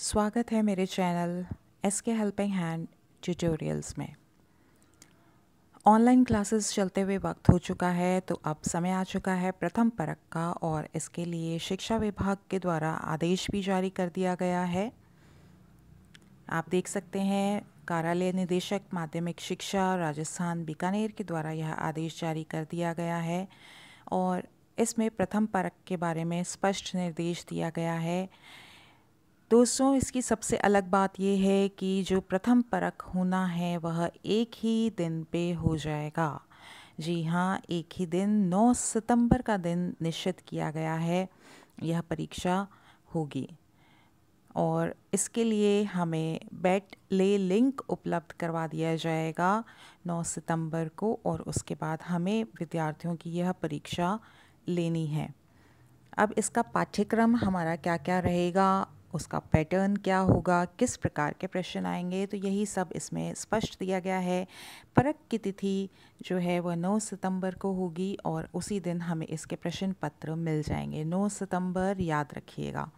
स्वागत है मेरे channel S K helping hand tutorials में ऑनलाइन क्लासेस चलते हुए वक्त हो चुका है तो अब समय आ चुका है प्रथम परख का और इसके लिए शिक्षा विभाग के द्वारा आदेश भी जारी कर दिया गया है आप देख सकते हैं कार्यालय निदेशक माध्यमिक शिक्षा राजस्थान बीकानेर के द्वारा यह आदेश जारी कर दिया गया है और इसमें प्रथम परख के बारे में स्पष्ट निर्देश दिया गया है दोस्तों इसकी सबसे अलग बात यह है कि जो प्रथम परख होना है वह एक ही दिन पे हो जाएगा जी हाँ एक ही दिन 9 सितंबर का दिन निश्चित किया गया है यह परीक्षा होगी और इसके लिए हमें बेट ले लिंक उपलब्ध करवा दिया जाएगा 9 सितंबर को और उसके बाद हमें विद्यार्थियों की यह परीक्षा लेनी है अब इसका पाठ्यक्रम हमारा क्या क्या रहेगा उसका पैटर्न क्या होगा किस प्रकार के प्रश्न आएंगे तो यही सब इसमें स्पष्ट दिया गया है परक की तिथि जो है वह 9 सितंबर को होगी और उसी दिन हमें इसके प्रश्न पत्र मिल जाएंगे 9 सितंबर याद रखिएगा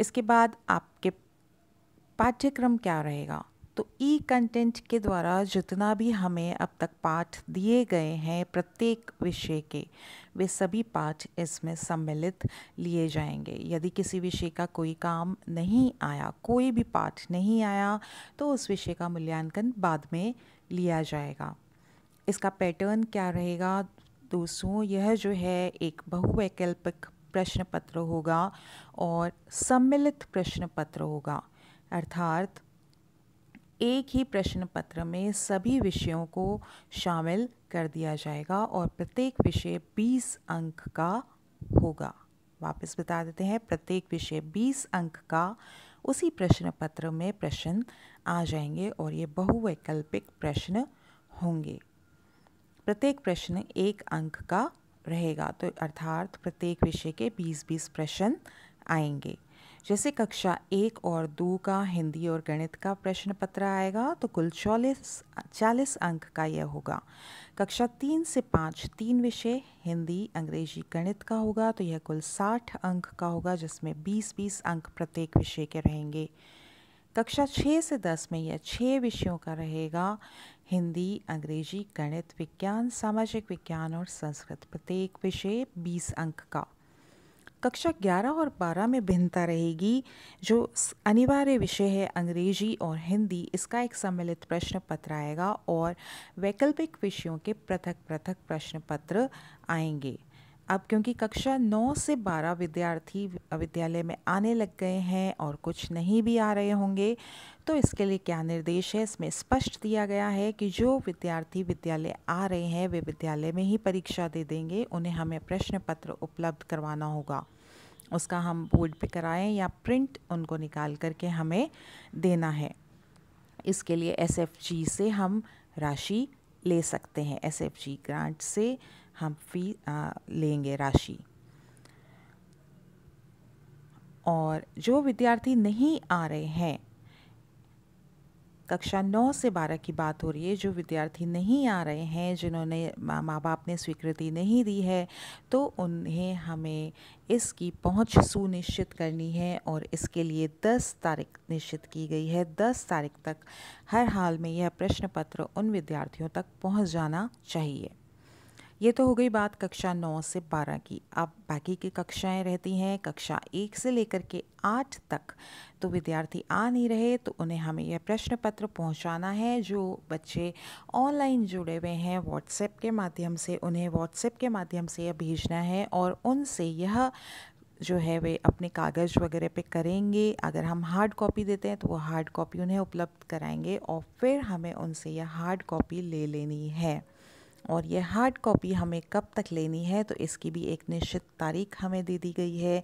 इसके बाद आपके पाठ्यक्रम क्या रहेगा तो ई कंटेंट के द्वारा जितना भी हमें अब तक पाठ दिए गए हैं प्रत्येक विषय के वे सभी पाठ इसमें सम्मिलित लिए जाएंगे यदि किसी विषय का कोई काम नहीं आया कोई भी पाठ नहीं आया तो उस विषय का मूल्यांकन बाद में लिया जाएगा इसका पैटर्न क्या रहेगा दोस्तों यह जो है एक बहुवैकल्पिक प्रश्न पत्र होगा और सम्मिलित प्रश्न पत्र होगा अर्थात एक ही प्रश्न पत्र में सभी विषयों को शामिल कर दिया जाएगा और प्रत्येक विषय 20 अंक का होगा वापस बता देते हैं प्रत्येक विषय 20 अंक का उसी प्रश्न पत्र में प्रश्न आ जाएंगे और ये बहुवैकल्पिक प्रश्न होंगे प्रत्येक प्रश्न एक अंक का रहेगा तो अर्थात प्रत्येक विषय के 20-20 प्रश्न आएंगे जैसे कक्षा एक और दो का हिंदी और गणित का प्रश्न पत्र आएगा तो कुल चौलीस चालीस अंक का यह होगा कक्षा तीन से पाँच तीन विषय हिंदी अंग्रेजी गणित का होगा तो यह कुल साठ अंक का होगा जिसमें बीस बीस अंक प्रत्येक विषय के रहेंगे कक्षा छः से दस में यह छः विषयों का रहेगा हिंदी अंग्रेजी गणित विज्ञान सामाजिक विज्ञान और संस्कृत प्रत्येक विषय बीस अंक का कक्षा 11 और 12 में भिन्नता रहेगी जो अनिवार्य विषय है अंग्रेजी और हिंदी इसका एक सम्मिलित प्रश्न पत्र आएगा और वैकल्पिक विषयों के पृथक पृथक प्रश्न पत्र आएंगे अब क्योंकि कक्षा नौ से बारह विद्यार्थी विद्यालय में आने लग गए हैं और कुछ नहीं भी आ रहे होंगे तो इसके लिए क्या निर्देश है इसमें स्पष्ट दिया गया है कि जो विद्यार्थी विद्यालय आ रहे हैं वे विद्यालय में ही परीक्षा दे देंगे उन्हें हमें प्रश्न पत्र उपलब्ध करवाना होगा उसका हम बोर्ड पे कराएं या प्रिंट उनको निकाल करके हमें देना है इसके लिए एस से हम राशि ले सकते हैं एस ग्रांट से हम फी आ, लेंगे राशि और जो विद्यार्थी नहीं आ रहे हैं कक्षा नौ से बारह की बात हो रही है जो विद्यार्थी नहीं आ रहे हैं जिन्होंने माँ बाप ने स्वीकृति नहीं दी है तो उन्हें हमें इसकी पहुंच सुनिश्चित करनी है और इसके लिए दस तारीख निश्चित की गई है दस तारीख तक हर हाल में यह प्रश्न पत्र उन विद्यार्थियों तक पहुंच जाना चाहिए ये तो हो गई बात कक्षा नौ से बारह की अब बाकी की कक्षाएं रहती हैं कक्षा एक से लेकर के आठ तक तो विद्यार्थी आ नहीं रहे तो उन्हें हमें यह प्रश्न पत्र पहुंचाना है जो बच्चे ऑनलाइन जुड़े हुए हैं व्हाट्सएप के माध्यम से उन्हें व्हाट्सएप के माध्यम से यह भेजना है और उनसे यह जो है वे अपने कागज़ वगैरह पे करेंगे अगर हम हार्ड कॉपी देते हैं तो वो हार्ड कॉपी उन्हें उपलब्ध कराएंगे और फिर हमें उनसे यह हार्ड कॉपी ले लेनी है और ये हार्ड कॉपी हमें कब तक लेनी है तो इसकी भी एक निश्चित तारीख हमें दे दी गई है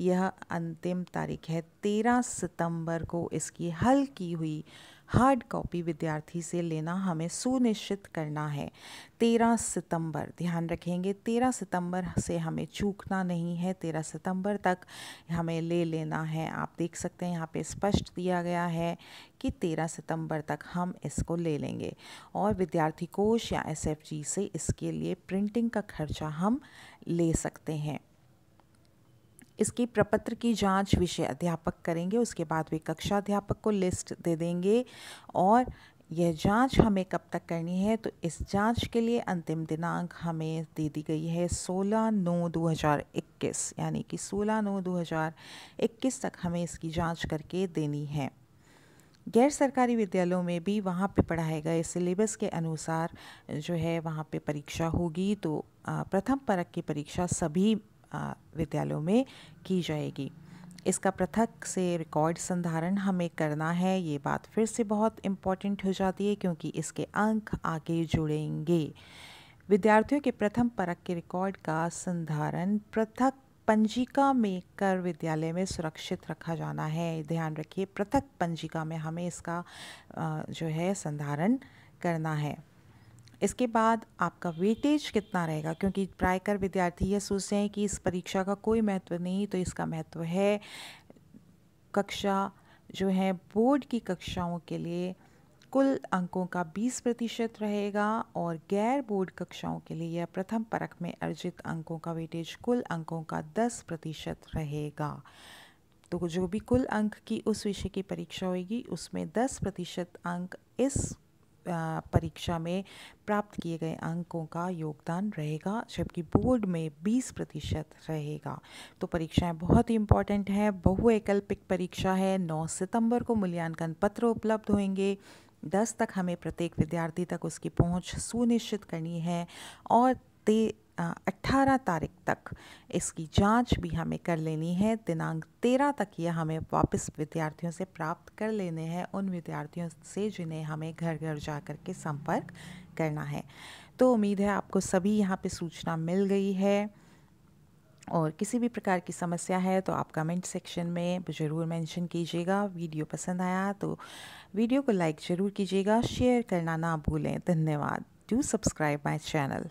यह अंतिम तारीख है तेरह सितंबर को इसकी हल की हुई हार्ड कॉपी विद्यार्थी से लेना हमें सुनिश्चित करना है तेरह सितंबर ध्यान रखेंगे तेरह सितंबर से हमें चूकना नहीं है तेरह सितंबर तक हमें ले लेना है आप देख सकते हैं यहाँ पे स्पष्ट दिया गया है कि तेरह सितंबर तक हम इसको ले लेंगे और विद्यार्थी कोष या एसएफजी से इसके लिए प्रिंटिंग का खर्चा हम ले सकते हैं इसकी प्रपत्र की जांच विषय अध्यापक करेंगे उसके बाद वे कक्षा अध्यापक को लिस्ट दे देंगे और यह जांच हमें कब तक करनी है तो इस जांच के लिए अंतिम दिनांक हमें दे दी गई है 16 नौ 2021 यानी कि 16 नौ 2021 तक हमें इसकी जांच करके देनी है गैर सरकारी विद्यालयों में भी वहाँ पे पढ़ाए गए सिलेबस के अनुसार जो है वहाँ पे परीक्षा होगी तो प्रथम परख की परीक्षा सभी विद्यालयों में की जाएगी इसका पृथक से रिकॉर्ड संधारण हमें करना है ये बात फिर से बहुत इम्पॉर्टेंट हो जाती है क्योंकि इसके अंक आगे जुड़ेंगे विद्यार्थियों के प्रथम परख के रिकॉर्ड का संधारण पृथक पंजिका में कर विद्यालय में सुरक्षित रखा जाना है ध्यान रखिए पृथक पंजिका में हमें इसका जो है संधारण करना है इसके बाद आपका वेटेज कितना रहेगा क्योंकि प्रायकर विद्यार्थी यह सोचते हैं कि इस परीक्षा का कोई महत्व नहीं तो इसका महत्व है कक्षा जो है बोर्ड की कक्षाओं के लिए कुल अंकों का 20 प्रतिशत रहेगा और गैर बोर्ड कक्षाओं के लिए यह प्रथम परख में अर्जित अंकों का वेटेज कुल अंकों का 10 प्रतिशत रहेगा तो जो भी कुल अंक की उस विषय की परीक्षा होगी उसमें 10 प्रतिशत अंक इस परीक्षा में प्राप्त किए गए अंकों का योगदान रहेगा जबकि बोर्ड में 20 प्रतिशत रहेगा तो परीक्षाएं बहुत ही इंपॉर्टेंट हैं बहुवैकल्पिक परीक्षा है 9 सितंबर को मूल्यांकन पत्र उपलब्ध होंगे दस तक हमें प्रत्येक विद्यार्थी तक उसकी पहुंच सुनिश्चित करनी है और ते अट्ठारह तारीख तक इसकी जांच भी हमें कर लेनी है दिनांक तेरह तक ये हमें वापस विद्यार्थियों से प्राप्त कर लेने हैं उन विद्यार्थियों से जिन्हें हमें घर घर जा कर के संपर्क करना है तो उम्मीद है आपको सभी यहाँ पे सूचना मिल गई है और किसी भी प्रकार की समस्या है तो आप कमेंट सेक्शन में ज़रूर मेंशन कीजिएगा वीडियो पसंद आया तो वीडियो को लाइक ज़रूर कीजिएगा शेयर करना ना भूलें धन्यवाद डू सब्सक्राइब माई चैनल